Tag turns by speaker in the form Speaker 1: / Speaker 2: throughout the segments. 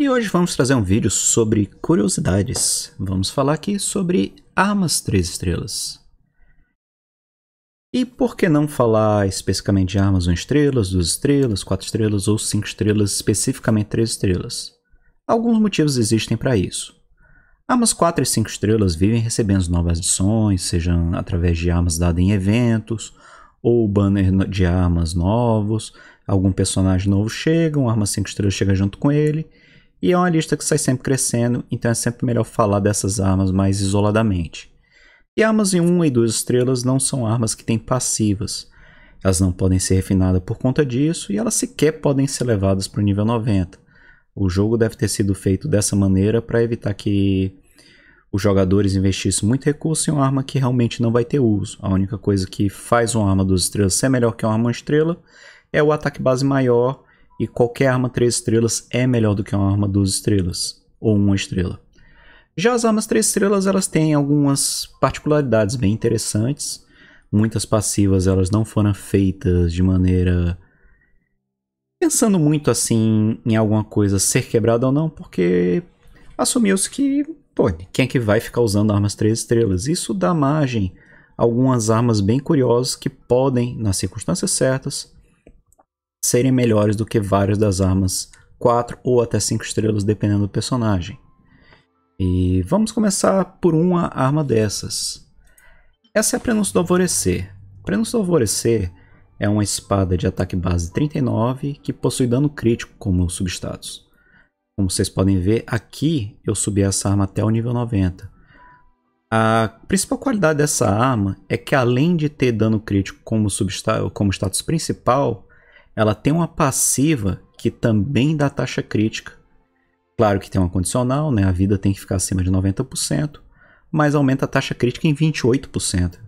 Speaker 1: E hoje vamos trazer um vídeo sobre curiosidades. Vamos falar aqui sobre armas 3 estrelas. E por que não falar especificamente de armas 1 estrelas, 2 estrelas, 4 estrelas ou 5 estrelas, especificamente 3 estrelas? Alguns motivos existem para isso. Armas 4 e 5 estrelas vivem recebendo novas adições, sejam através de armas dadas em eventos, ou banner de armas novos, algum personagem novo chega, uma arma 5 estrelas chega junto com ele, e é uma lista que sai sempre crescendo, então é sempre melhor falar dessas armas mais isoladamente. E armas em 1 e 2 estrelas não são armas que têm passivas. Elas não podem ser refinadas por conta disso e elas sequer podem ser levadas para o nível 90. O jogo deve ter sido feito dessa maneira para evitar que os jogadores investissem muito recurso em uma arma que realmente não vai ter uso. A única coisa que faz uma arma 2 estrelas ser melhor que uma arma 1 estrela é o ataque base maior e qualquer arma 3 estrelas é melhor do que uma arma 2 estrelas ou uma estrela. Já as armas 3 estrelas elas têm algumas particularidades bem interessantes. Muitas passivas elas não foram feitas de maneira pensando muito assim em alguma coisa ser quebrada ou não, porque assumiu-se que, pô, quem é que vai ficar usando armas 3 estrelas? Isso dá margem a algumas armas bem curiosas que podem, nas circunstâncias certas, serem melhores do que várias das armas 4 ou até 5 estrelas, dependendo do personagem. E vamos começar por uma arma dessas. Essa é a Prenúncio do Alvorecer. Prenúncio do Alvorecer é uma espada de ataque base 39 que possui dano crítico como substatus. Como vocês podem ver, aqui eu subi essa arma até o nível 90. A principal qualidade dessa arma é que além de ter dano crítico como, como status principal, ela tem uma passiva que também dá taxa crítica. Claro que tem uma condicional, né? A vida tem que ficar acima de 90%, mas aumenta a taxa crítica em 28%.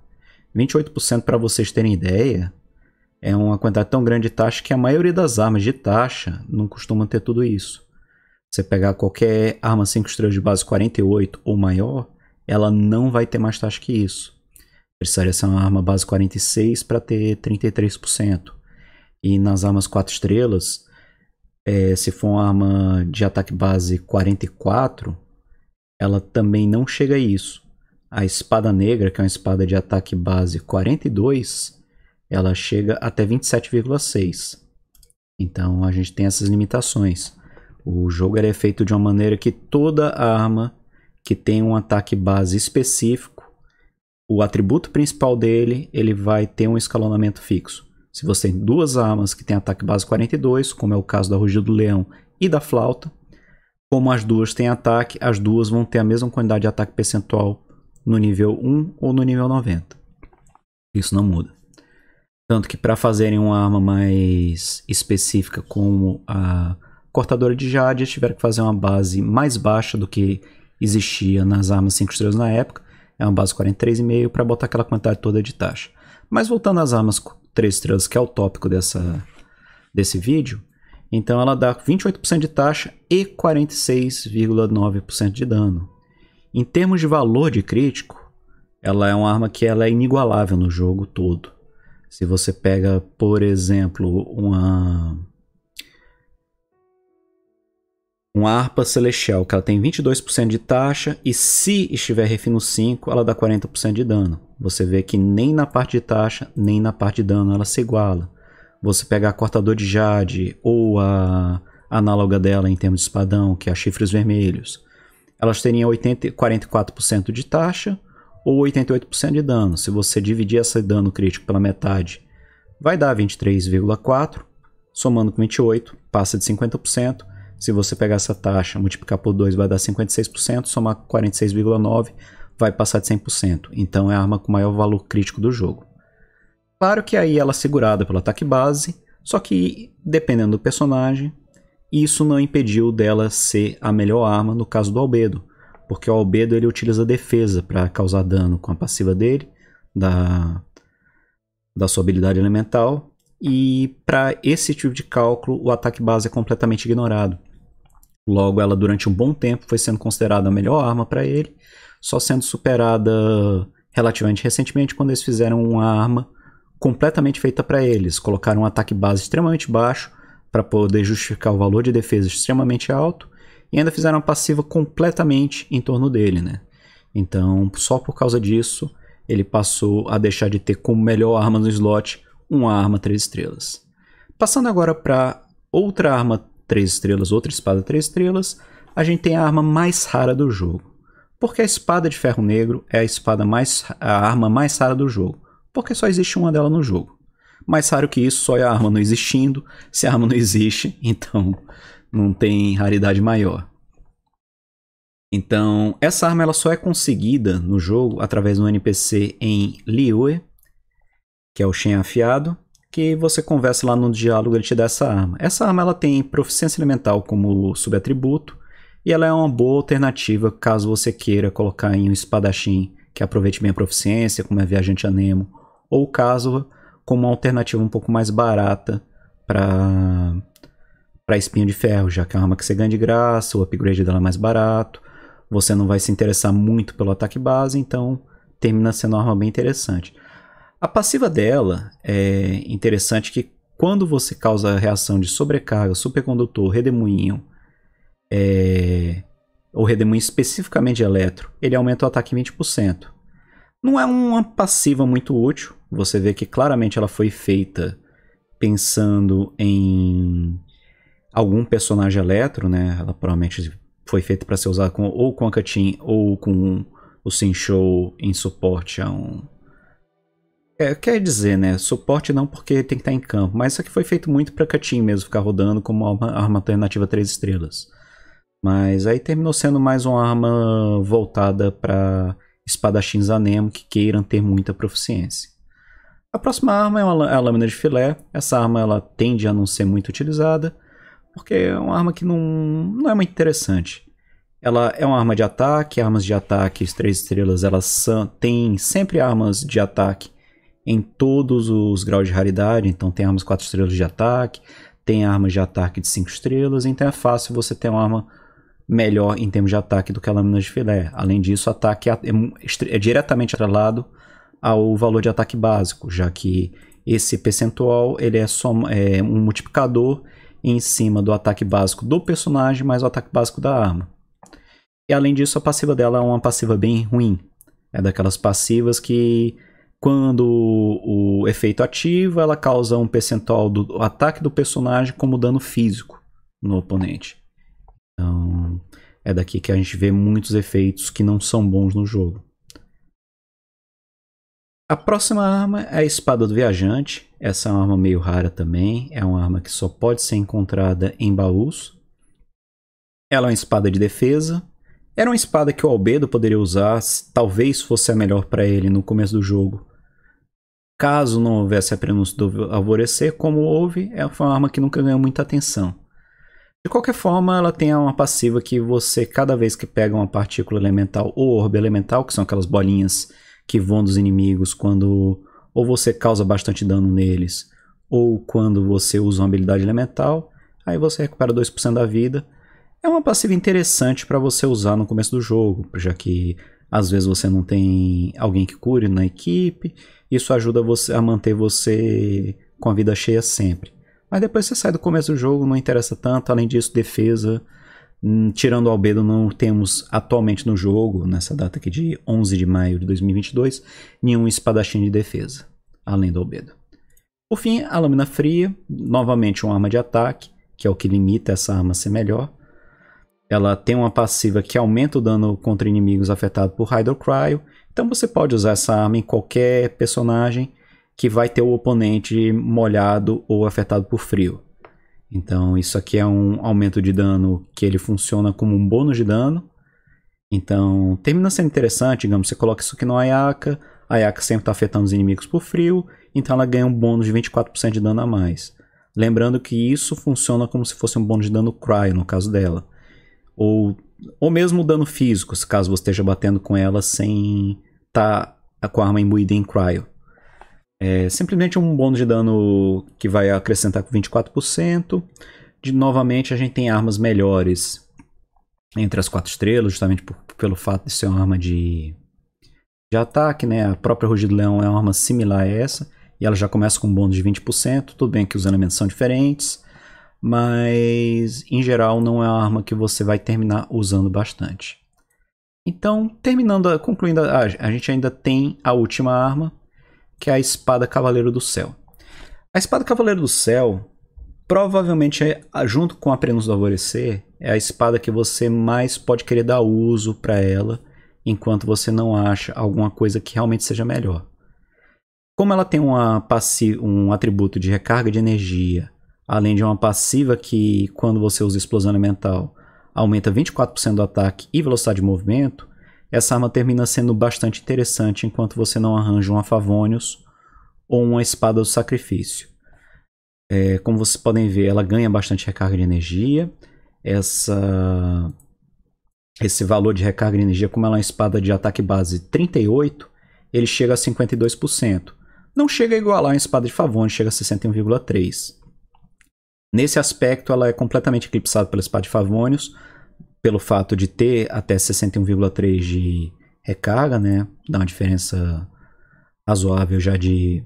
Speaker 1: 28% para vocês terem ideia, é uma quantidade tão grande de taxa que a maioria das armas de taxa não costuma ter tudo isso. Você pegar qualquer arma 5 estrelas de base 48 ou maior, ela não vai ter mais taxa que isso. Precisaria ser uma arma base 46 para ter 33%. E nas armas 4 estrelas, é, se for uma arma de ataque base 44, ela também não chega a isso. A espada negra, que é uma espada de ataque base 42, ela chega até 27,6. Então a gente tem essas limitações. O jogo é feito de uma maneira que toda arma que tem um ataque base específico, o atributo principal dele, ele vai ter um escalonamento fixo. Se você tem duas armas que tem ataque base 42, como é o caso da Rugido do Leão e da Flauta, como as duas têm ataque, as duas vão ter a mesma quantidade de ataque percentual no nível 1 ou no nível 90. Isso não muda. Tanto que para fazerem uma arma mais específica como a cortadora de jade, eles tiveram que fazer uma base mais baixa do que existia nas armas 5 estrelas na época. É uma base 43,5 para botar aquela quantidade toda de taxa. Mas voltando às armas 3 estrelas que é o tópico dessa, desse vídeo, então ela dá 28% de taxa e 46,9% de dano. Em termos de valor de crítico, ela é uma arma que ela é inigualável no jogo todo. Se você pega, por exemplo, uma uma harpa celestial que ela tem 22% de taxa e se estiver refino 5, ela dá 40% de dano. Você vê que nem na parte de taxa, nem na parte de dano ela se iguala. Você pegar a cortador de jade ou a análoga dela em termos de espadão, que é a chifres vermelhos. Elas teriam 80, 44% de taxa ou 88% de dano. Se você dividir esse dano crítico pela metade, vai dar 23,4, somando com 28, passa de 50%. Se você pegar essa taxa, multiplicar por 2, vai dar 56%, somar 46,9%, vai passar de 100%. Então é a arma com maior valor crítico do jogo. Claro que aí ela é segurada pelo ataque base, só que dependendo do personagem, isso não impediu dela ser a melhor arma no caso do Albedo, porque o Albedo ele utiliza defesa para causar dano com a passiva dele, da, da sua habilidade elemental, e para esse tipo de cálculo o ataque base é completamente ignorado. Logo, ela durante um bom tempo foi sendo considerada a melhor arma para ele, só sendo superada relativamente recentemente quando eles fizeram uma arma completamente feita para eles. Colocaram um ataque base extremamente baixo para poder justificar o valor de defesa extremamente alto e ainda fizeram uma passiva completamente em torno dele, né? Então, só por causa disso, ele passou a deixar de ter como melhor arma no slot uma arma 3 estrelas. Passando agora para outra arma três estrelas, outra espada três estrelas, a gente tem a arma mais rara do jogo. Porque a espada de ferro negro é a espada mais a arma mais rara do jogo, porque só existe uma dela no jogo. Mais raro que isso, só é a arma não existindo. Se a arma não existe, então não tem raridade maior. Então, essa arma ela só é conseguida no jogo através de um NPC em Liyue, que é o Shen afiado, que você conversa lá no diálogo, ele te dá essa arma. Essa arma ela tem proficiência elemental como subatributo, e ela é uma boa alternativa caso você queira colocar em um espadachim que aproveite bem a proficiência, como é viajante anemo ou caso como uma alternativa um pouco mais barata para para espinho de ferro, já que é uma arma que você ganha de graça, o upgrade dela é mais barato, você não vai se interessar muito pelo ataque base, então termina sendo uma arma bem interessante. A passiva dela é interessante que quando você causa a reação de sobrecarga, supercondutor, redemoinho, é, ou redemoinho especificamente de eletro, ele aumenta o ataque 20%. Não é uma passiva muito útil, você vê que claramente ela foi feita pensando em algum personagem eletro, né? Ela provavelmente foi feita para ser usada com, ou com a Katin ou com o Sinchou em suporte a um é, quer dizer, né? Suporte não porque tem que estar tá em campo, mas isso aqui foi feito muito pra Catim mesmo, ficar rodando como uma arma alternativa 3 estrelas. Mas aí terminou sendo mais uma arma voltada para espadachins anemo que queiram ter muita proficiência. A próxima arma é, uma, é a lâmina de filé. Essa arma ela tende a não ser muito utilizada, porque é uma arma que não, não é muito interessante. Ela é uma arma de ataque, armas de ataque, 3 três estrelas, elas são, têm sempre armas de ataque em todos os graus de raridade. Então tem armas 4 estrelas de ataque, tem armas de ataque de 5 estrelas, então é fácil você ter uma arma melhor em termos de ataque do que a lâmina de filé. Além disso, o ataque é, é, é diretamente atrelado ao valor de ataque básico, já que esse percentual ele é, soma, é um multiplicador em cima do ataque básico do personagem mais o ataque básico da arma. E além disso, a passiva dela é uma passiva bem ruim. É daquelas passivas que quando o efeito ativa, ela causa um percentual do ataque do personagem como dano físico no oponente. Então, é daqui que a gente vê muitos efeitos que não são bons no jogo. A próxima arma é a espada do viajante. Essa é uma arma meio rara também. É uma arma que só pode ser encontrada em baús. Ela é uma espada de defesa. Era uma espada que o Albedo poderia usar, talvez fosse a melhor para ele no começo do jogo. Caso não houvesse a prenúncia do alvorecer, como houve, é uma arma que nunca ganhou muita atenção. De qualquer forma, ela tem uma passiva que você, cada vez que pega uma partícula elemental ou orbe elemental, que são aquelas bolinhas que voam dos inimigos quando ou você causa bastante dano neles, ou quando você usa uma habilidade elemental, aí você recupera 2% da vida. É uma passiva interessante para você usar no começo do jogo, já que às vezes você não tem alguém que cure na equipe, isso ajuda você a manter você com a vida cheia sempre. Mas depois você sai do começo do jogo, não interessa tanto, além disso, defesa, hum, tirando o Albedo, não temos atualmente no jogo, nessa data aqui de 11 de maio de 2022, nenhum espadachim de defesa, além do Albedo. Por fim, a lâmina fria, novamente uma arma de ataque, que é o que limita essa arma a ser melhor ela tem uma passiva que aumenta o dano contra inimigos afetados por Hydro Cryo, Então você pode usar essa arma em qualquer personagem que vai ter o oponente molhado ou afetado por frio. Então isso aqui é um aumento de dano que ele funciona como um bônus de dano. Então termina sendo interessante, digamos, você coloca isso aqui no Ayaka, a Ayaka sempre está afetando os inimigos por frio, então ela ganha um bônus de 24% de dano a mais. Lembrando que isso funciona como se fosse um bônus de dano Cryo no caso dela ou, ou mesmo dano físico, se caso você esteja batendo com ela sem estar tá com a arma imbuída em cryo. É simplesmente um bônus de dano que vai acrescentar com 24%. De, novamente, a gente tem armas melhores entre as quatro estrelas, justamente por, pelo fato de ser uma arma de, de ataque. Né? A própria Rugido Leão é uma arma similar a essa, e ela já começa com um bônus de 20%. Tudo bem que os elementos são diferentes, mas em geral não é uma arma que você vai terminar usando bastante. Então, terminando, concluindo, a, a gente ainda tem a última arma, que é a espada Cavaleiro do Céu. A espada Cavaleiro do Céu, provavelmente, é, junto com a Prenos do Alvorecer, é a espada que você mais pode querer dar uso para ela, enquanto você não acha alguma coisa que realmente seja melhor. Como ela tem uma um atributo de recarga de energia além de uma passiva que, quando você usa explosão elemental, aumenta 24% do ataque e velocidade de movimento, essa arma termina sendo bastante interessante enquanto você não arranja um Afavônios ou uma Espada do Sacrifício. É, como vocês podem ver, ela ganha bastante recarga de energia. Essa, esse valor de recarga de energia, como ela é uma espada de ataque base 38, ele chega a 52%. Não chega a igualar uma espada de Favone, chega a 61,3%. Nesse aspecto, ela é completamente eclipsada pela espada de pelo fato de ter até 61,3 de recarga, né? Dá uma diferença razoável já de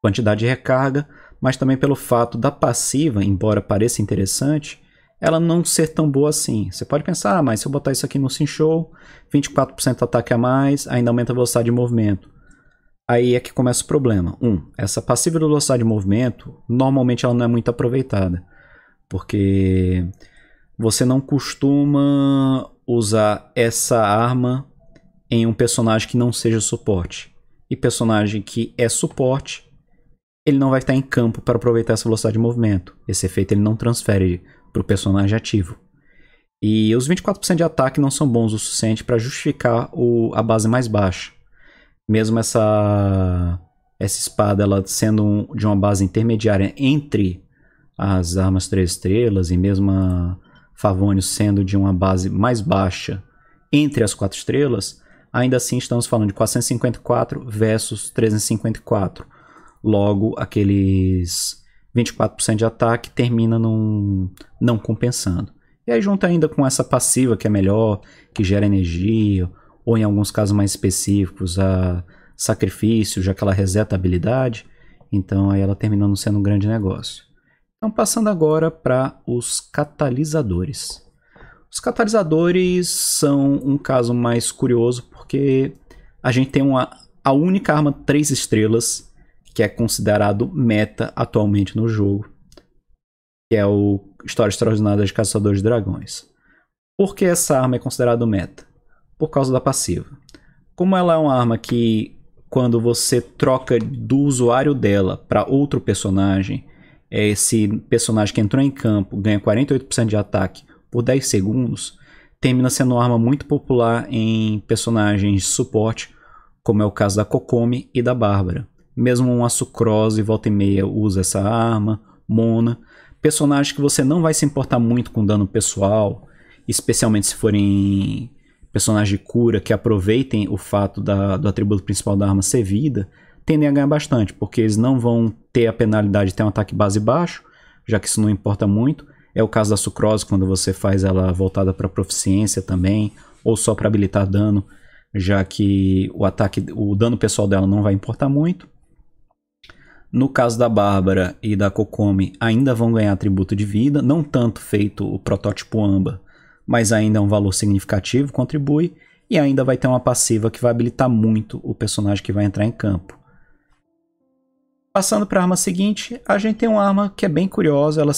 Speaker 1: quantidade de recarga, mas também pelo fato da passiva, embora pareça interessante, ela não ser tão boa assim. Você pode pensar, ah, mas se eu botar isso aqui no Sin Show, 24% ataque a mais, ainda aumenta a velocidade de movimento. Aí é que começa o problema. Um, essa passiva velocidade de movimento, normalmente ela não é muito aproveitada, porque você não costuma usar essa arma em um personagem que não seja suporte. E personagem que é suporte, ele não vai estar em campo para aproveitar essa velocidade de movimento. Esse efeito ele não transfere para o personagem ativo. E os 24% de ataque não são bons o suficiente para justificar o, a base mais baixa mesmo essa essa espada ela sendo um, de uma base intermediária entre as armas três estrelas e mesmo a Favônio sendo de uma base mais baixa entre as quatro estrelas, ainda assim estamos falando de 454 versus 354. Logo, aqueles 24% de ataque termina num, não compensando. E aí junta ainda com essa passiva que é melhor, que gera energia, ou em alguns casos mais específicos, a sacrifício, já que ela reseta a habilidade. Então aí ela terminou não sendo um grande negócio. Então passando agora para os catalisadores. Os catalisadores são um caso mais curioso porque a gente tem uma a única arma 3 estrelas que é considerado meta atualmente no jogo, que é o História Extraordinária de Caçadores de Dragões. Por que essa arma é considerada meta? por causa da passiva. Como ela é uma arma que, quando você troca do usuário dela para outro personagem, é, esse personagem que entrou em campo ganha 48% de ataque por 10 segundos, termina sendo uma arma muito popular em personagens de suporte, como é o caso da Kokomi e da Bárbara. Mesmo uma Sucrose volta e meia usa essa arma, Mona. Personagens que você não vai se importar muito com dano pessoal, especialmente se forem personagens de cura que aproveitem o fato da, do atributo principal da arma ser vida, tendem a ganhar bastante, porque eles não vão ter a penalidade de ter um ataque base baixo, já que isso não importa muito. É o caso da sucrose, quando você faz ela voltada para proficiência também, ou só para habilitar dano, já que o ataque, o dano pessoal dela não vai importar muito. No caso da Bárbara e da Kokomi ainda vão ganhar atributo de vida, não tanto feito o protótipo Amba, mas ainda é um valor significativo, contribui, e ainda vai ter uma passiva que vai habilitar muito o personagem que vai entrar em campo. Passando para a arma seguinte, a gente tem uma arma que é bem curiosa, ela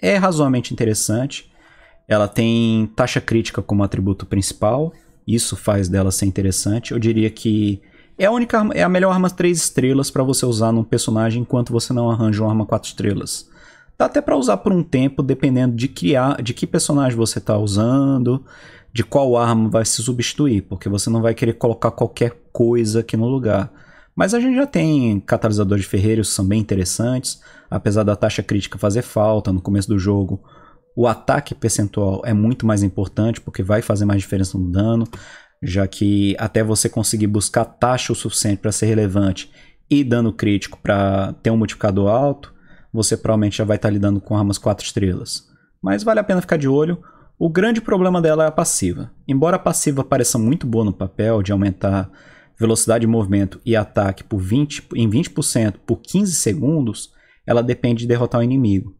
Speaker 1: é razoavelmente interessante. Ela tem taxa crítica como atributo principal, isso faz dela ser interessante. Eu diria que é a única é a melhor arma 3 estrelas para você usar num personagem enquanto você não arranja uma arma 4 estrelas. Dá até para usar por um tempo, dependendo de que, de que personagem você está usando, de qual arma vai se substituir, porque você não vai querer colocar qualquer coisa aqui no lugar. Mas a gente já tem catalisadores de ferreiros são bem interessantes, apesar da taxa crítica fazer falta no começo do jogo. O ataque percentual é muito mais importante porque vai fazer mais diferença no dano, já que até você conseguir buscar taxa o suficiente para ser relevante e dano crítico para ter um multiplicador alto, você provavelmente já vai estar lidando com armas 4 estrelas. Mas vale a pena ficar de olho. O grande problema dela é a passiva. Embora a passiva pareça muito boa no papel, de aumentar velocidade de movimento e ataque por 20, em 20% por 15 segundos, ela depende de derrotar o inimigo.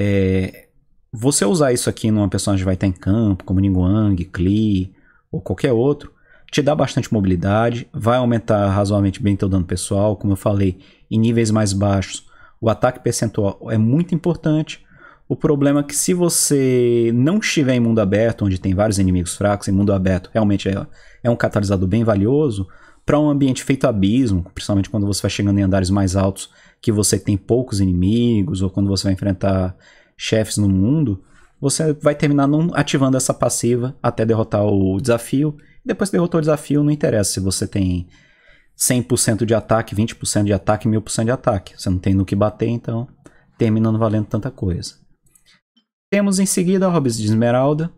Speaker 1: É, você usar isso aqui numa personagem que vai estar em campo, como Ningguang, Klee ou qualquer outro, te dá bastante mobilidade, vai aumentar razoavelmente bem teu dano pessoal, como eu falei, em níveis mais baixos o ataque percentual é muito importante. O problema é que se você não estiver em mundo aberto, onde tem vários inimigos fracos, em mundo aberto realmente é, é um catalisador bem valioso, para um ambiente feito abismo, principalmente quando você vai chegando em andares mais altos, que você tem poucos inimigos, ou quando você vai enfrentar chefes no mundo, você vai terminar não ativando essa passiva até derrotar o desafio. depois que derrotou o desafio, não interessa se você tem 100% de ataque, 20% de ataque, 1000% de ataque. Você não tem no que bater, então terminando valendo tanta coisa. Temos em seguida a Hobbes de Esmeralda,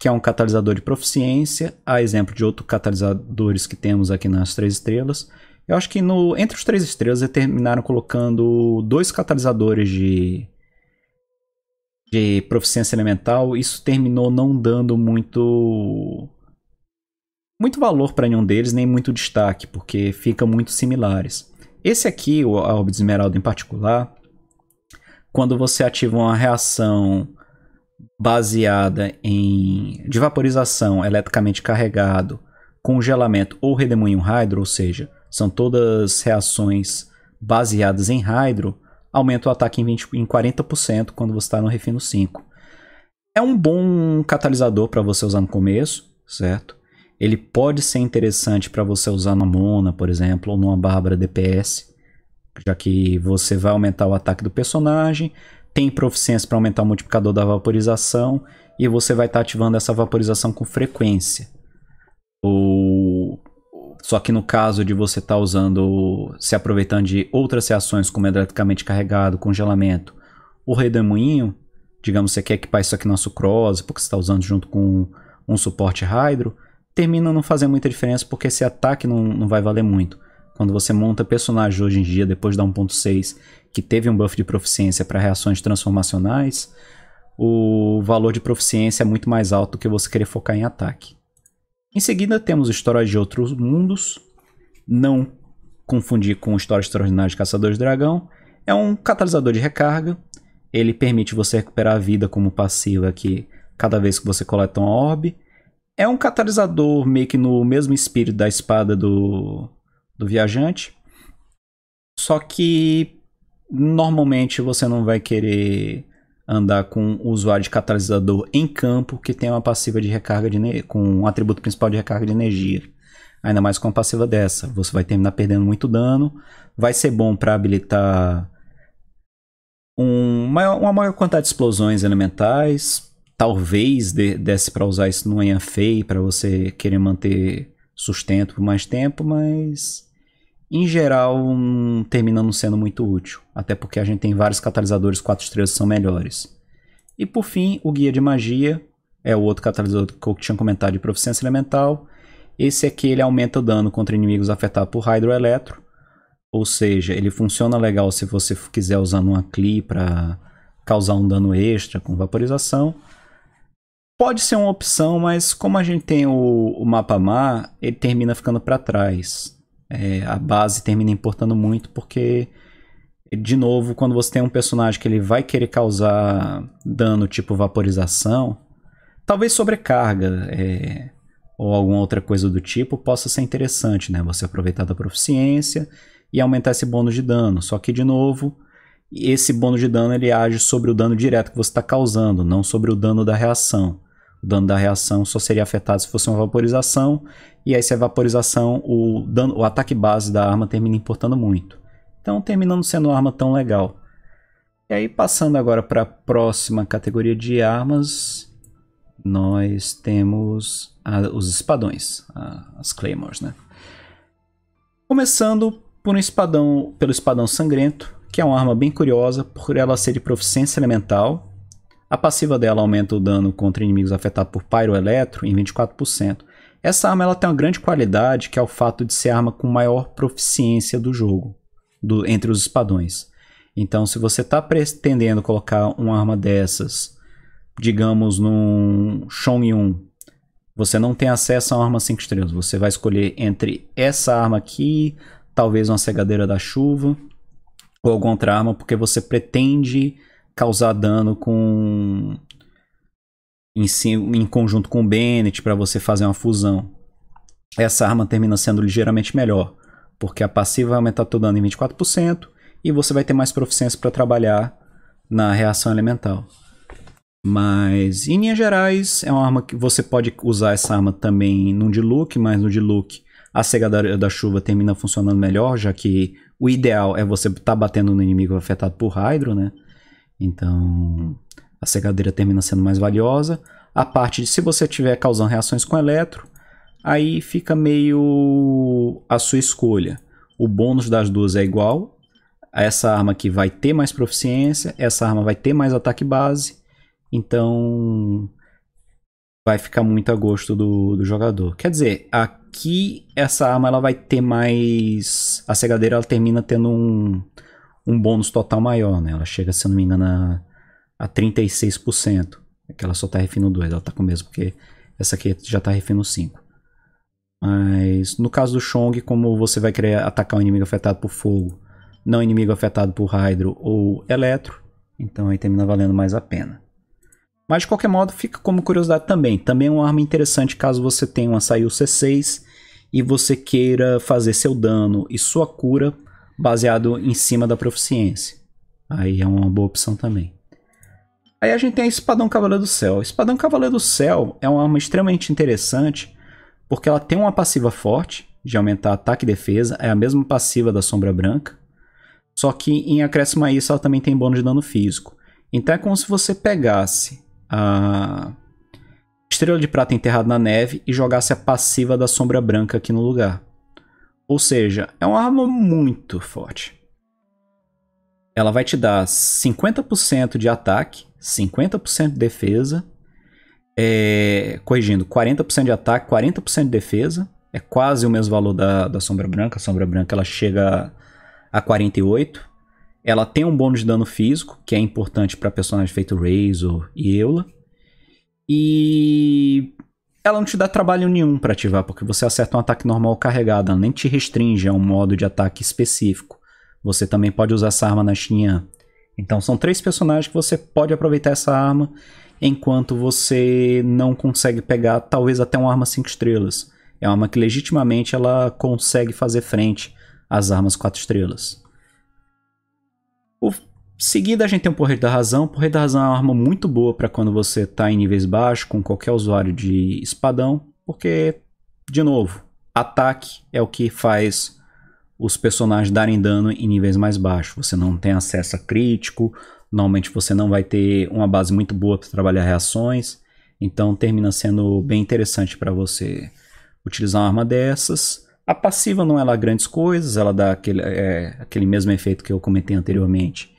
Speaker 1: que é um catalisador de proficiência, a exemplo de outros catalisadores que temos aqui nas três estrelas. Eu acho que no, entre os três estrelas eles terminaram colocando dois catalisadores de, de proficiência elemental. Isso terminou não dando muito muito valor para nenhum deles, nem muito destaque, porque ficam muito similares. Esse aqui, o Orbe de Esmeralda em particular, quando você ativa uma reação baseada em de vaporização eletricamente carregado, congelamento ou redemoinho hydro, ou seja, são todas reações baseadas em hydro, aumenta o ataque em, 20, em 40% quando você está no refino 5. É um bom catalisador para você usar no começo, certo? ele pode ser interessante para você usar na Mona, por exemplo, ou numa Bárbara DPS, já que você vai aumentar o ataque do personagem, tem proficiência para aumentar o multiplicador da vaporização e você vai estar tá ativando essa vaporização com frequência. Ou só que no caso de você estar tá usando, se aproveitando de outras reações como eletricamente carregado, congelamento, o redemoinho, digamos, você quer equipar isso aqui na sucrose, porque você está usando junto com um suporte hydro, termina não fazendo muita diferença porque esse ataque não, não vai valer muito. Quando você monta personagem hoje em dia, depois da 1.6, que teve um buff de proficiência para reações transformacionais, o valor de proficiência é muito mais alto do que você querer focar em ataque. Em seguida, temos Histórias de Outros Mundos, não confundir com História Extraordinária de Caçadores de Dragão. É um catalisador de recarga, ele permite você recuperar a vida como passiva aqui cada vez que você coleta uma orbe, é um catalisador meio que no mesmo espírito da espada do, do viajante. Só que normalmente você não vai querer andar com o usuário de catalisador em campo que tem uma passiva de recarga de com um atributo principal de recarga de energia. Ainda mais com uma passiva dessa, você vai terminar perdendo muito dano. Vai ser bom para habilitar um, uma maior quantidade de explosões elementais, talvez desse para usar isso no enfei para você querer manter sustento por mais tempo, mas em geral um, termina não sendo muito útil, até porque a gente tem vários catalisadores 4 estrelas que são melhores. E por fim, o guia de magia é o outro catalisador que eu tinha comentado de proficiência elemental. Esse aqui ele aumenta o dano contra inimigos afetados por hidroeletro, ou seja, ele funciona legal se você quiser usar uma Cli para causar um dano extra com vaporização. Pode ser uma opção, mas como a gente tem o, o mapa mar, ele termina ficando para trás. É, a base termina importando muito porque, de novo, quando você tem um personagem que ele vai querer causar dano tipo vaporização, talvez sobrecarga é, ou alguma outra coisa do tipo possa ser interessante, né? Você aproveitar da proficiência e aumentar esse bônus de dano. Só que, de novo, esse bônus de dano ele age sobre o dano direto que você está causando, não sobre o dano da reação dano da reação só seria afetado se fosse uma vaporização. E aí, se é vaporização, o, dano, o ataque base da arma termina importando muito. Então, terminando sendo uma arma tão legal. E aí, passando agora para a próxima categoria de armas, nós temos a, os espadões, a, as claymores, né? Começando por um espadão, pelo espadão sangrento, que é uma arma bem curiosa por ela ser de proficiência elemental a passiva dela aumenta o dano contra inimigos afetados por pyroeletro em 24%. Essa arma ela tem uma grande qualidade, que é o fato de ser a arma com maior proficiência do jogo, do, entre os espadões. Então, se você está pretendendo colocar uma arma dessas, digamos, num Shongyun, você não tem acesso a uma arma 5 estrelas. Você vai escolher entre essa arma aqui, talvez uma cegadeira da chuva, ou alguma outra arma, porque você pretende causar dano com em, em conjunto com o Bennett para você fazer uma fusão. Essa arma termina sendo ligeiramente melhor, porque a passiva vai aumentar teu dano em 24% e você vai ter mais proficiência para trabalhar na reação elemental. Mas, em linhas gerais, é uma arma que você pode usar essa arma também num Diluc, mas no Diluc a cega da, da, chuva termina funcionando melhor, já que o ideal é você estar tá batendo no inimigo afetado por Hydro, né? Então, a cegadeira termina sendo mais valiosa. A parte de se você estiver causando reações com eletro, aí fica meio a sua escolha. O bônus das duas é igual. Essa arma que vai ter mais proficiência, essa arma vai ter mais ataque base. Então, vai ficar muito a gosto do, do jogador. Quer dizer, aqui essa arma ela vai ter mais. A cegadeira ela termina tendo um um bônus total maior, né? Ela chega, se não me engano, a, a 36%. É que ela só tá refino 2, ela tá com o mesmo, porque essa aqui já tá refino 5. Mas no caso do Chong, como você vai querer atacar um inimigo afetado por fogo, não inimigo afetado por Hydro ou Eletro, então aí termina valendo mais a pena. Mas de qualquer modo, fica como curiosidade também. Também é uma arma interessante caso você tenha uma Sayu C6 e você queira fazer seu dano e sua cura baseado em cima da proficiência. Aí é uma boa opção também. Aí a gente tem a Espadão Cavaleiro do Céu. Espadão Cavaleiro do Céu é uma arma extremamente interessante porque ela tem uma passiva forte de aumentar ataque e defesa, é a mesma passiva da Sombra Branca, só que em acréscimo a isso ela também tem bônus de dano físico. Então é como se você pegasse a Estrela de Prata enterrada na neve e jogasse a passiva da Sombra Branca aqui no lugar. Ou seja, é uma arma muito forte. Ela vai te dar 50% de ataque, 50% de defesa, é, corrigindo, 40% de ataque, 40% de defesa. É quase o mesmo valor da, da Sombra Branca. A Sombra Branca ela chega a 48. Ela tem um bônus de dano físico, que é importante para personagens feito Razor e Eula. E ela não te dá trabalho nenhum para ativar, porque você acerta um ataque normal carregado, ela nem te restringe a um modo de ataque específico. Você também pode usar essa arma na xinha Então são três personagens que você pode aproveitar essa arma enquanto você não consegue pegar talvez até uma arma 5 estrelas. É uma arma que legitimamente ela consegue fazer frente às armas 4 estrelas. O seguida a gente tem o Porrete da Razão. O Porrete da Razão é uma arma muito boa para quando você está em níveis baixos com qualquer usuário de espadão, porque, de novo, ataque é o que faz os personagens darem dano em níveis mais baixos. Você não tem acesso a crítico, normalmente você não vai ter uma base muito boa para trabalhar reações, então termina sendo bem interessante para você utilizar uma arma dessas. A passiva não é lá grandes coisas, ela dá aquele, é, aquele mesmo efeito que eu comentei anteriormente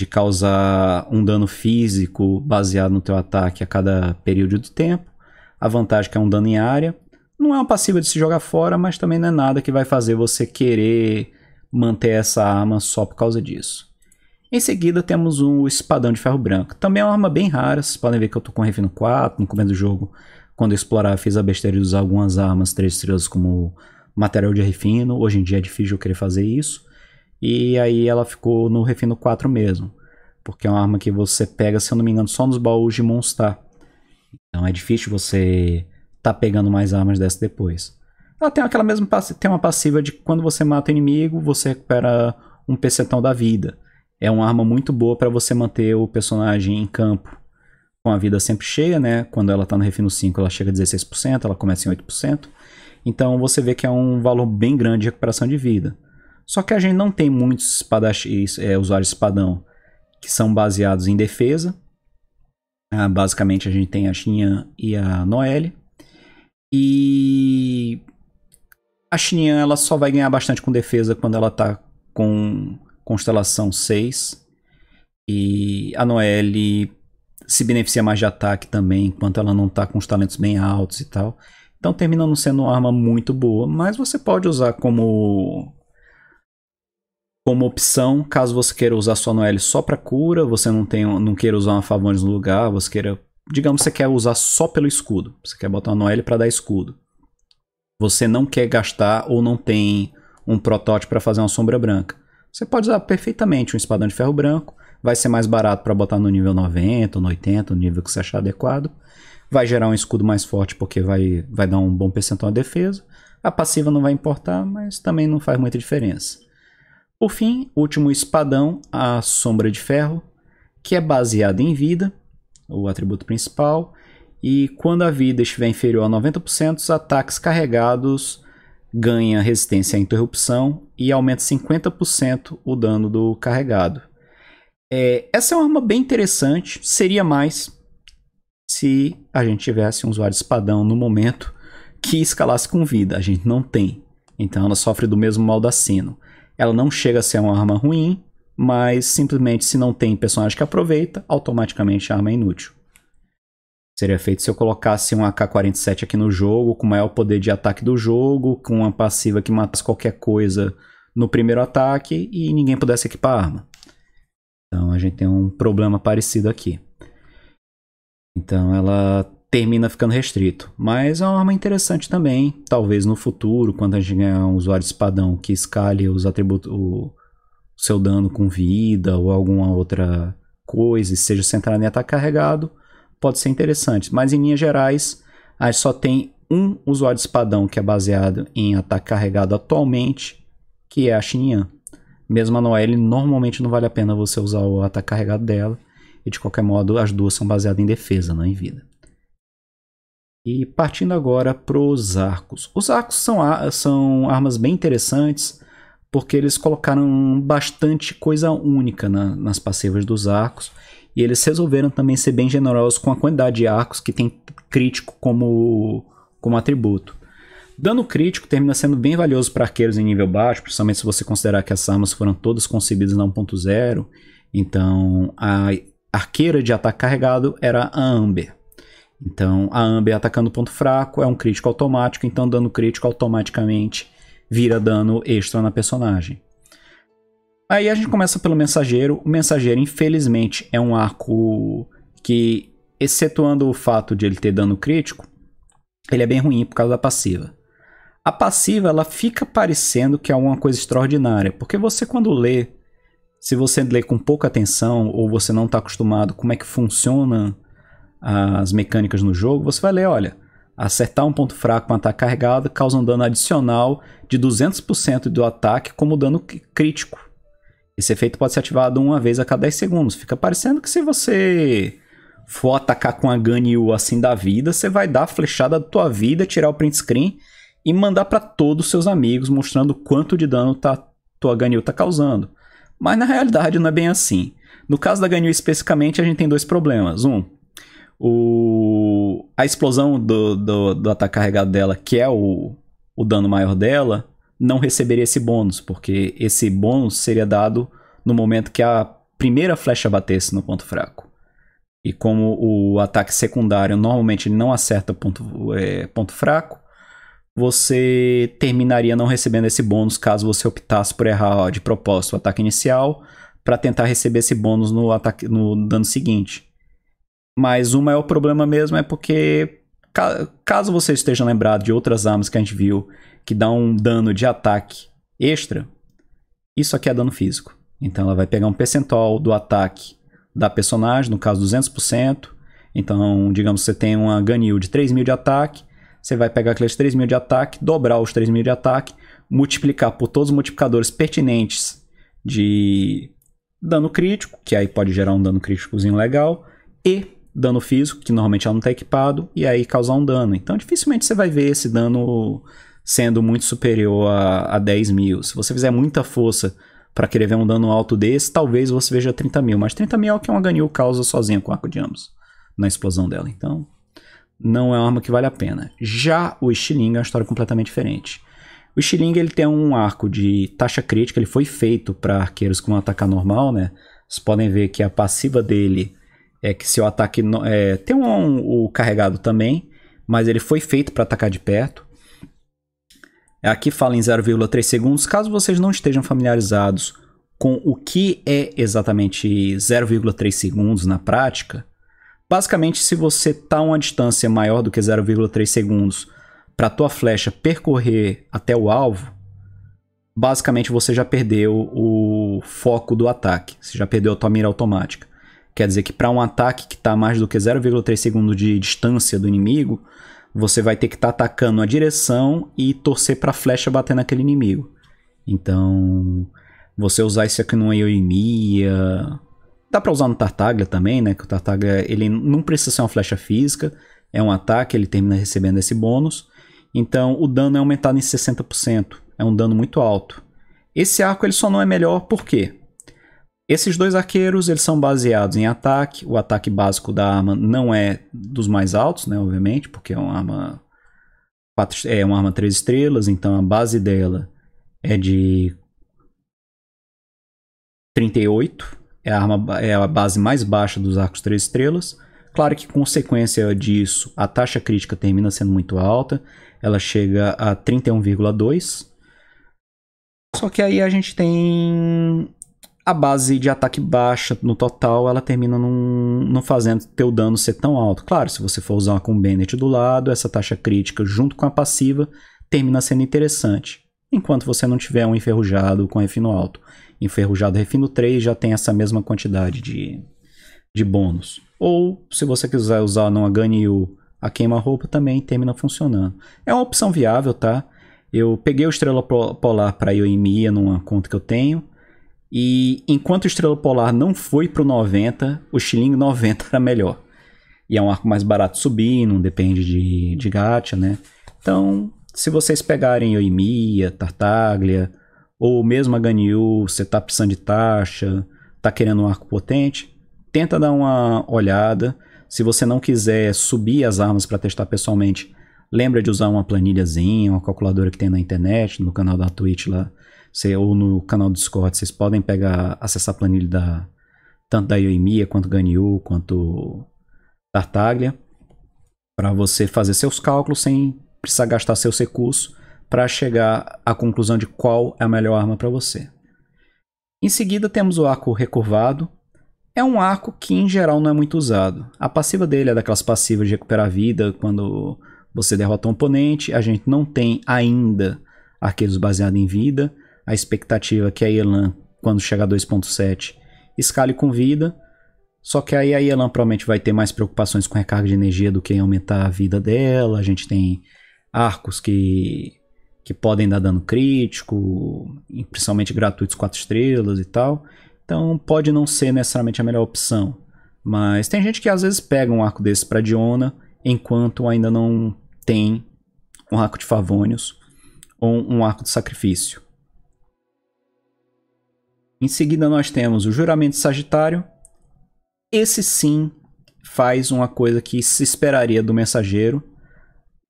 Speaker 1: de causar um dano físico baseado no teu ataque a cada período do tempo. A vantagem é que é um dano em área. Não é uma passiva de se jogar fora, mas também não é nada que vai fazer você querer manter essa arma só por causa disso. Em seguida temos um espadão de ferro branco. Também é uma arma bem rara, vocês podem ver que eu tô com refino 4, no começo do jogo, quando eu explorar fiz a besteira de usar algumas armas 3 estrelas como material de refino, hoje em dia é difícil eu querer fazer isso. E aí ela ficou no Refino 4 mesmo. Porque é uma arma que você pega, se eu não me engano, só nos baús de Monstar. Então é difícil você tá pegando mais armas dessa depois. Ela tem aquela mesma tem uma passiva de quando você mata o inimigo, você recupera um percentual da vida. É uma arma muito boa para você manter o personagem em campo com a vida sempre cheia, né? Quando ela tá no refino 5, ela chega a 16%, ela começa em 8%. Então você vê que é um valor bem grande de recuperação de vida. Só que a gente não tem muitos espadachins, é, usuários espadão que são baseados em defesa. Ah, basicamente a gente tem a Xinhan e a Noelle. E a Xinhan ela só vai ganhar bastante com defesa quando ela tá com constelação 6. E a Noelle se beneficia mais de ataque também, enquanto ela não tá com os talentos bem altos e tal. Então termina não sendo uma arma muito boa, mas você pode usar como como opção, caso você queira usar sua Noelle só para cura, você não, tem, não queira usar uma Favones no lugar, você queira. Digamos que você quer usar só pelo escudo. Você quer botar uma Noelle para dar escudo. Você não quer gastar ou não tem um protótipo para fazer uma sombra branca. Você pode usar perfeitamente um espadão de ferro branco. Vai ser mais barato para botar no nível 90, no 80, no nível que você achar adequado. Vai gerar um escudo mais forte porque vai, vai dar um bom percentual de defesa. A passiva não vai importar, mas também não faz muita diferença. Por fim, último espadão, a Sombra de Ferro, que é baseada em vida, o atributo principal, e quando a vida estiver inferior a 90%, os ataques carregados ganham resistência à interrupção e aumenta 50% o dano do carregado. É, essa é uma arma bem interessante, seria mais se a gente tivesse um usuário espadão no momento que escalasse com vida. A gente não tem, então ela sofre do mesmo mal da Sino. Ela não chega a ser uma arma ruim, mas simplesmente se não tem personagem que aproveita, automaticamente a arma é inútil. Seria feito se eu colocasse um AK-47 aqui no jogo, com o maior poder de ataque do jogo, com uma passiva que matasse qualquer coisa no primeiro ataque e ninguém pudesse equipar a arma. Então a gente tem um problema parecido aqui. Então ela termina ficando restrito. Mas é uma arma interessante também. Talvez no futuro, quando a gente ganhar um usuário espadão que escale os atributos, o seu dano com vida ou alguma outra coisa, e seja centrado em ataque carregado, pode ser interessante. Mas em linhas gerais, a gente só tem um usuário de espadão que é baseado em ataque carregado atualmente, que é a Xinyan. Mesmo a Noelle, normalmente não vale a pena você usar o ataque carregado dela. E de qualquer modo, as duas são baseadas em defesa, não em vida. E partindo agora para os arcos. Os arcos são, são armas bem interessantes, porque eles colocaram bastante coisa única na, nas passivas dos arcos. E eles resolveram também ser bem generosos com a quantidade de arcos que tem crítico como, como atributo. Dano crítico termina sendo bem valioso para arqueiros em nível baixo, principalmente se você considerar que essas armas foram todas concebidas na 1.0. Então, a arqueira de ataque carregado era a Amber. Então a Amber atacando ponto fraco é um crítico automático, então dano crítico automaticamente vira dano extra na personagem. Aí a gente começa pelo mensageiro. O mensageiro, infelizmente, é um arco que, excetuando o fato de ele ter dano crítico, ele é bem ruim por causa da passiva. A passiva ela fica parecendo que é uma coisa extraordinária, porque você quando lê, se você lê com pouca atenção ou você não está acostumado como é que funciona as mecânicas no jogo, você vai ler, olha, acertar um ponto fraco com um ataque carregado causa um dano adicional de 200% do ataque como dano crítico. Esse efeito pode ser ativado uma vez a cada 10 segundos. Fica parecendo que se você for atacar com a Ganyu assim da vida, você vai dar a flechada da tua vida, tirar o print screen e mandar para todos os seus amigos, mostrando quanto de dano tá, tua Ganyu tá causando. Mas na realidade não é bem assim. No caso da Ganyu especificamente, a gente tem dois problemas. Um, o, a explosão do, do, do ataque carregado dela, que é o, o dano maior dela, não receberia esse bônus, porque esse bônus seria dado no momento que a primeira flecha batesse no ponto fraco. E como o ataque secundário normalmente não acerta ponto, é, ponto fraco, você terminaria não recebendo esse bônus caso você optasse por errar de propósito o ataque inicial para tentar receber esse bônus no, ataque, no dano seguinte. Mas é o maior problema mesmo é porque, ca caso você esteja lembrado de outras armas que a gente viu que dá um dano de ataque extra, isso aqui é dano físico. Então ela vai pegar um percentual do ataque da personagem, no caso 200%. Então, digamos que você tem uma ganil de 3 mil de ataque, você vai pegar aqueles 3 mil de ataque, dobrar os 3 mil de ataque, multiplicar por todos os multiplicadores pertinentes de dano crítico, que aí pode gerar um dano críticozinho legal, e dano físico, que normalmente ela não está equipado, e aí causar um dano. Então dificilmente você vai ver esse dano sendo muito superior a, a 10 mil. Se você fizer muita força para querer ver um dano alto desse, talvez você veja 30 mil. Mas 30 mil é o que uma ganyu causa sozinha com arco de ambos na explosão dela. Então, não é uma arma que vale a pena. Já o Estilinga é uma história completamente diferente. O Estilinga ele tem um arco de taxa crítica, ele foi feito para arqueiros com um atacar normal, né? Vocês podem ver que a passiva dele é que seu ataque no, é, tem um, um, o carregado também, mas ele foi feito para atacar de perto. Aqui fala em 0,3 segundos. Caso vocês não estejam familiarizados com o que é exatamente 0,3 segundos na prática, basicamente se você está a uma distância maior do que 0,3 segundos para a tua flecha percorrer até o alvo, basicamente você já perdeu o foco do ataque, você já perdeu a tua mira automática. Quer dizer que para um ataque que está a mais do que 0,3 segundos de distância do inimigo, você vai ter que estar tá atacando a direção e torcer para a flecha bater naquele inimigo. Então, você usar isso aqui no Yoimiya, dá para usar no Tartaglia também, né? Que o Tartaglia, ele não precisa ser uma flecha física, é um ataque, ele termina recebendo esse bônus. Então, o dano é aumentado em 60%, é um dano muito alto. Esse arco ele só não é melhor por quê? Esses dois arqueiros, eles são baseados em ataque. O ataque básico da arma não é dos mais altos, né, obviamente, porque é uma arma quatro, é uma arma 3 estrelas, então a base dela é de 38, é a, arma, é a base mais baixa dos arcos 3 estrelas. Claro que, consequência disso, a taxa crítica termina sendo muito alta, ela chega a 31,2. Só que aí a gente tem a base de ataque baixa no total, ela termina não fazendo teu dano ser tão alto. Claro, se você for usar uma com Bennett do lado, essa taxa crítica junto com a passiva termina sendo interessante. Enquanto você não tiver um enferrujado com refino alto. Enferrujado refino 3 já tem essa mesma quantidade de, de bônus. Ou, se você quiser usar numa Ganyu a queima-roupa, também termina funcionando. É uma opção viável, tá? Eu peguei o Estrela Polar para eu em Mia numa conta que eu tenho. E enquanto o Estrela Polar não foi pro 90, o Xiling 90 era melhor. E é um arco mais barato subir, não depende de, de gacha, né? Então, se vocês pegarem Oimia, Tartaglia, ou mesmo a Ganyu, você tá precisando de taxa, tá querendo um arco potente, tenta dar uma olhada. Se você não quiser subir as armas para testar pessoalmente, lembra de usar uma planilhazinha, uma calculadora que tem na internet, no canal da Twitch lá você, ou no canal do Discord, vocês podem pegar, acessar a planilha da, tanto da Yoimiya, quanto Ganyu, quanto Tartaglia, para você fazer seus cálculos sem precisar gastar seus recursos para chegar à conclusão de qual é a melhor arma para você. Em seguida temos o arco recurvado. É um arco que em geral não é muito usado. A passiva dele é daquelas passivas de recuperar vida quando você derrota um oponente. A gente não tem ainda arqueiros baseados em vida a expectativa que a Elan, quando chegar a 2.7, escale com vida. Só que aí a Elan provavelmente vai ter mais preocupações com recarga de energia do que em aumentar a vida dela. A gente tem arcos que, que podem dar dano crítico, principalmente gratuitos 4 estrelas e tal. Então pode não ser necessariamente a melhor opção. Mas tem gente que às vezes pega um arco desse para Diona, enquanto ainda não tem um arco de Favônios ou um arco de sacrifício. Em seguida, nós temos o juramento Sagitário. Esse sim faz uma coisa que se esperaria do mensageiro,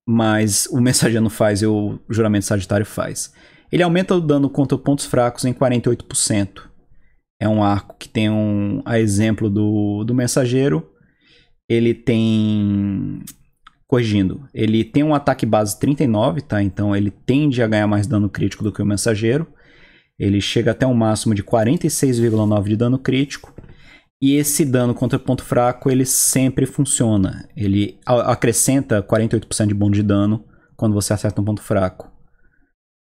Speaker 1: mas o mensageiro não faz e o juramento Sagitário faz. Ele aumenta o dano contra pontos fracos em 48%. É um arco que tem um. A exemplo do, do mensageiro, ele tem. Corrigindo, ele tem um ataque base 39, tá? Então ele tende a ganhar mais dano crítico do que o mensageiro. Ele chega até um máximo de 46,9 de dano crítico. E esse dano contra ponto fraco, ele sempre funciona. Ele acrescenta 48% de bônus de dano quando você acerta um ponto fraco.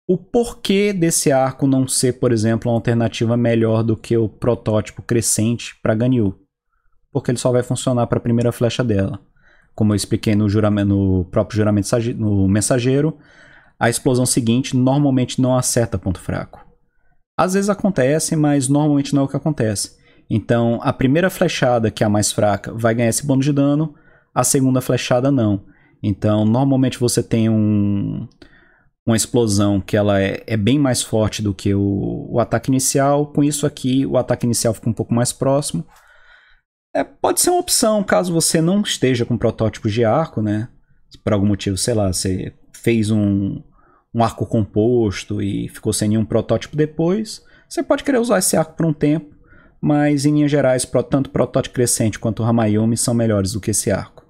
Speaker 1: O porquê desse arco não ser, por exemplo, uma alternativa melhor do que o protótipo crescente para Ganyu? Porque ele só vai funcionar para a primeira flecha dela. Como eu expliquei no, juramento, no próprio juramento no mensageiro, a explosão seguinte normalmente não acerta ponto fraco. Às vezes acontece, mas normalmente não é o que acontece. Então, a primeira flechada, que é a mais fraca, vai ganhar esse bônus de dano, a segunda flechada não. Então, normalmente você tem um, uma explosão que ela é, é bem mais forte do que o, o, ataque inicial. Com isso aqui, o ataque inicial fica um pouco mais próximo. É, pode ser uma opção caso você não esteja com protótipos de arco, né? Por algum motivo, sei lá, você fez um, um arco composto e ficou sem nenhum protótipo depois, você pode querer usar esse arco por um tempo, mas em linhas gerais, tanto protótipo crescente quanto o Ramayumi são melhores do que esse arco.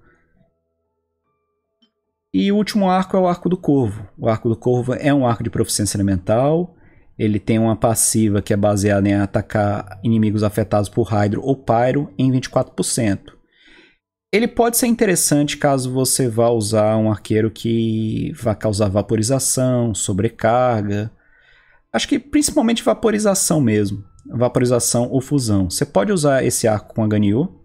Speaker 1: E o último arco é o arco do corvo. O arco do corvo é um arco de proficiência elemental. Ele tem uma passiva que é baseada em atacar inimigos afetados por Hydro ou Pyro em 24%. Ele pode ser interessante caso você vá usar um arqueiro que vá causar vaporização, sobrecarga. Acho que principalmente vaporização mesmo. Vaporização ou fusão. Você pode usar esse arco com a Ganyu,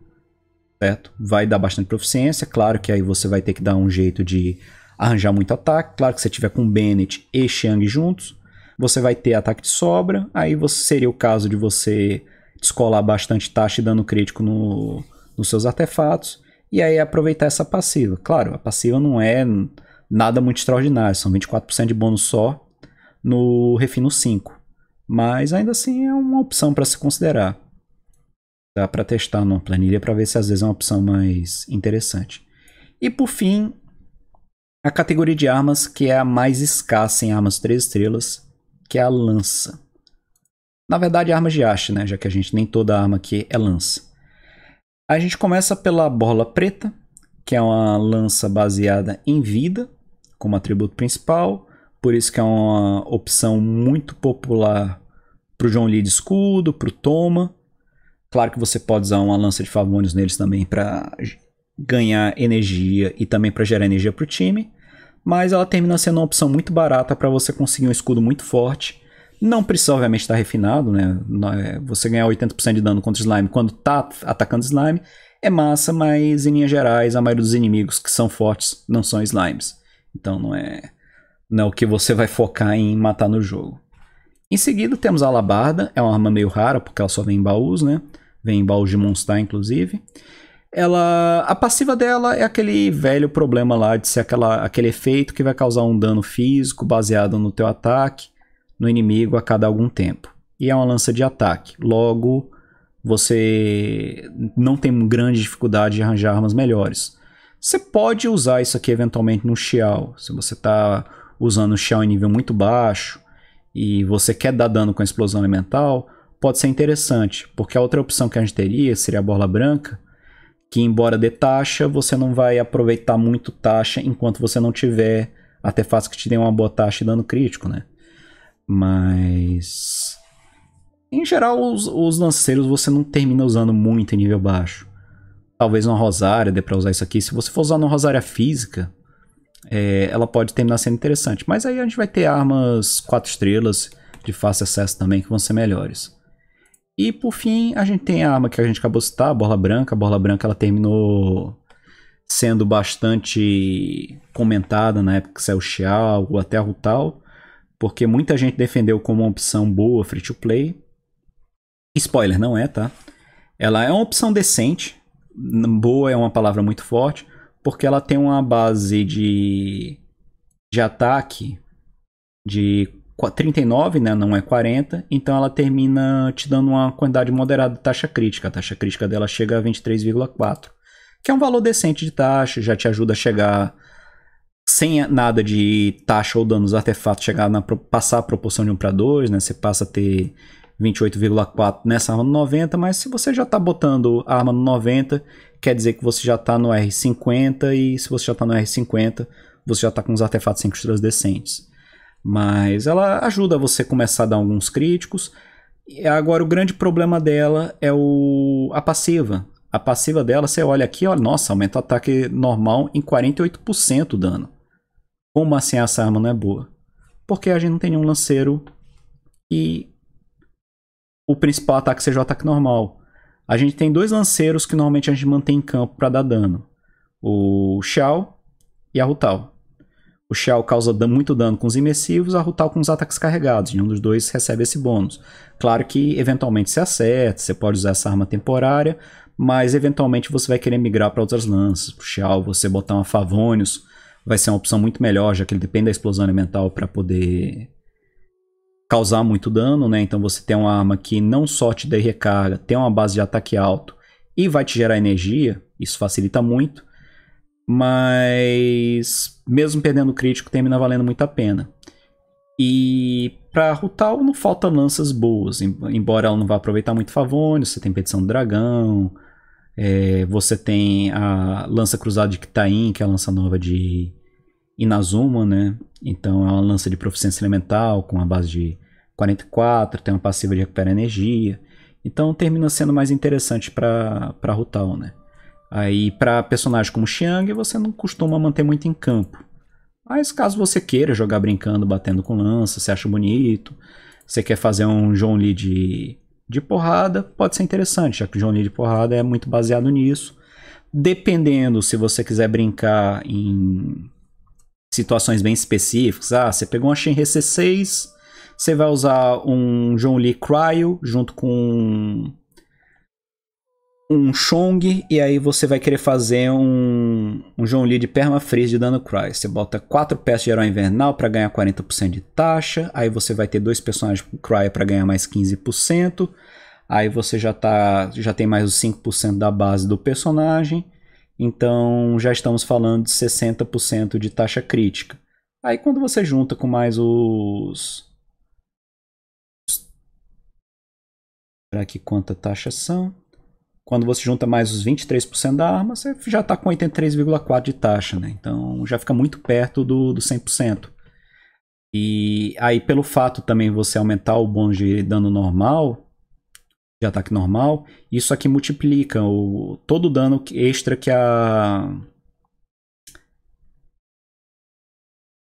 Speaker 1: certo? Vai dar bastante proficiência. Claro que aí você vai ter que dar um jeito de arranjar muito ataque. Claro que se tiver com Bennett e Xiang juntos, você vai ter ataque de sobra. Aí você, seria o caso de você descolar bastante taxa e dano crítico no, nos seus artefatos e aí aproveitar essa passiva. Claro, a passiva não é nada muito extraordinário, são 24% de bônus só no Refino 5. Mas ainda assim é uma opção para se considerar. Dá para testar numa planilha para ver se às vezes é uma opção mais interessante. E por fim, a categoria de armas que é a mais escassa em armas 3 estrelas, que é a lança. Na verdade, é armas de haste, né? Já que a gente nem toda arma aqui é lança. A gente começa pela Borla Preta, que é uma lança baseada em vida como atributo principal, por isso que é uma opção muito popular para o John Lee de escudo, para o Toma. Claro que você pode usar uma lança de favores neles também para ganhar energia e também para gerar energia para o time, mas ela termina sendo uma opção muito barata para você conseguir um escudo muito forte não precisa, obviamente, estar tá refinado, né? É, você ganhar 80% de dano contra slime quando tá atacando slime é massa, mas em linhas gerais, a maioria dos inimigos que são fortes não são slimes. Então não é, não é o que você vai focar em matar no jogo. Em seguida, temos a alabarda, é uma arma meio rara porque ela só vem em baús, né? Vem em baús de Monstar, inclusive. Ela, a passiva dela é aquele velho problema lá de ser aquela, aquele efeito que vai causar um dano físico baseado no teu ataque no inimigo a cada algum tempo. E é uma lança de ataque. Logo, você não tem grande dificuldade de arranjar armas melhores. Você pode usar isso aqui eventualmente no Xiao. Se você está usando o Xiao em nível muito baixo e você quer dar dano com a explosão elemental, pode ser interessante, porque a outra opção que a gente teria seria a borla branca, que embora dê taxa, você não vai aproveitar muito taxa enquanto você não tiver artefatos que te dê uma boa taxa e dano crítico, né? Mas. Em geral, os, os lanceiros você não termina usando muito em nível baixo. Talvez uma rosária dê pra usar isso aqui. Se você for usar uma rosária física, é, ela pode terminar sendo interessante. Mas aí a gente vai ter armas 4 estrelas de fácil acesso também que vão ser melhores. E por fim, a gente tem a arma que a gente acabou de citar, a Borla Branca. A Borla Branca ela terminou sendo bastante comentada na época que saiu o Xiao ou até a Rutal porque muita gente defendeu como uma opção boa free to play. Spoiler, não é, tá? Ela é uma opção decente, boa é uma palavra muito forte, porque ela tem uma base de, de ataque de 39, né? Não é 40, então ela termina te dando uma quantidade moderada de taxa crítica. A taxa crítica dela chega a 23,4, que é um valor decente de taxa, já te ajuda a chegar sem nada de taxa ou danos artefato chegar na passar a proporção de 1 para 2, né? Você passa a ter 28,4 nessa arma no 90, mas se você já está botando a arma no 90, quer dizer que você já está no R50 e se você já está no R50, você já está com os artefatos 5 estrelas decentes. Mas ela ajuda você começar a dar alguns críticos. E agora o grande problema dela é o a passiva. A passiva dela, você olha aqui, olha, nossa, aumenta o ataque normal em 48% o dano. Como assim essa arma não é boa? Porque a gente não tem nenhum lanceiro e o principal ataque seja o ataque normal. A gente tem dois lanceiros que normalmente a gente mantém em campo para dar dano. O Xiao e a Rutal. O Xiao causa muito dano com os imersivos, a Rutal com os ataques carregados. Nenhum dos dois recebe esse bônus. Claro que eventualmente se acerta, você pode usar essa arma temporária, mas eventualmente você vai querer migrar para outras lanças. O Xiao você botar uma Favonius vai ser uma opção muito melhor, já que ele depende da explosão elemental para poder causar muito dano, né? Então você tem uma arma que não só te dá recarga, tem uma base de ataque alto e vai te gerar energia, isso facilita muito. Mas mesmo perdendo crítico, termina valendo muito a pena. E para Rutal não falta lanças boas, embora ela não vá aproveitar muito Favônio, você tem Petição do Dragão, é, você tem a lança cruzada de Kitain, que é a lança nova de Inazuma, né? Então é uma lança de proficiência elemental com a base de 44, tem uma passiva de recuperar energia. Então termina sendo mais interessante para Rutal, né? Aí para personagem como Xiang, você não costuma manter muito em campo. Mas caso você queira jogar brincando, batendo com lança, você acha bonito, você quer fazer um John Lee de de porrada pode ser interessante, já que o Johnny de porrada é muito baseado nisso. Dependendo se você quiser brincar em situações bem específicas, ah, você pegou uma Shenryu C6, você vai usar um John Lee Cryo junto com um Chong e aí você vai querer fazer um, um John Lee de freeze de dano cry. Você bota 4 peças de herói invernal para ganhar 40% de taxa, aí você vai ter dois personagens cry para ganhar mais 15%, aí você já, tá, já tem mais os 5% da base do personagem, então já estamos falando de 60% de taxa crítica. Aí quando você junta com mais os... Será que quanta taxa são? Quando você junta mais os 23% da arma, você já está com 83,4% de taxa, né? Então já fica muito perto do, do 100%. E aí, pelo fato também você aumentar o bônus de dano normal, de ataque normal, isso aqui multiplica o, todo o dano extra que a.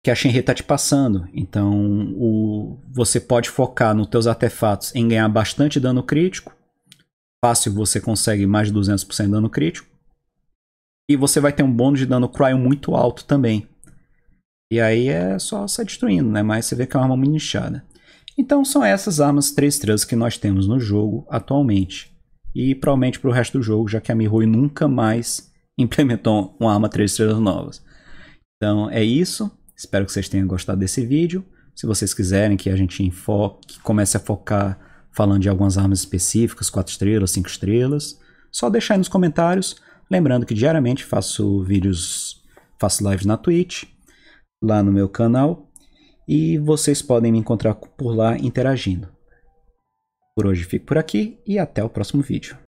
Speaker 1: que a Shenri está te passando. Então, o, você pode focar nos teus artefatos em ganhar bastante dano crítico fácil você consegue mais de 200% de dano crítico. E você vai ter um bônus de dano cryo muito alto também. E aí é só se destruindo, né? Mas você vê que é uma arma muito inchada. Então são essas armas 3 estrelas que nós temos no jogo atualmente. E provavelmente para o resto do jogo, já que a Mihoy nunca mais implementou uma arma 3 estrelas novas. Então é isso. Espero que vocês tenham gostado desse vídeo. Se vocês quiserem que a gente enfoque, comece a focar falando de algumas armas específicas, 4 estrelas, 5 estrelas. Só deixar aí nos comentários. Lembrando que diariamente faço vídeos, faço lives na Twitch, lá no meu canal. E vocês podem me encontrar por lá interagindo. Por hoje fico por aqui e até o próximo vídeo.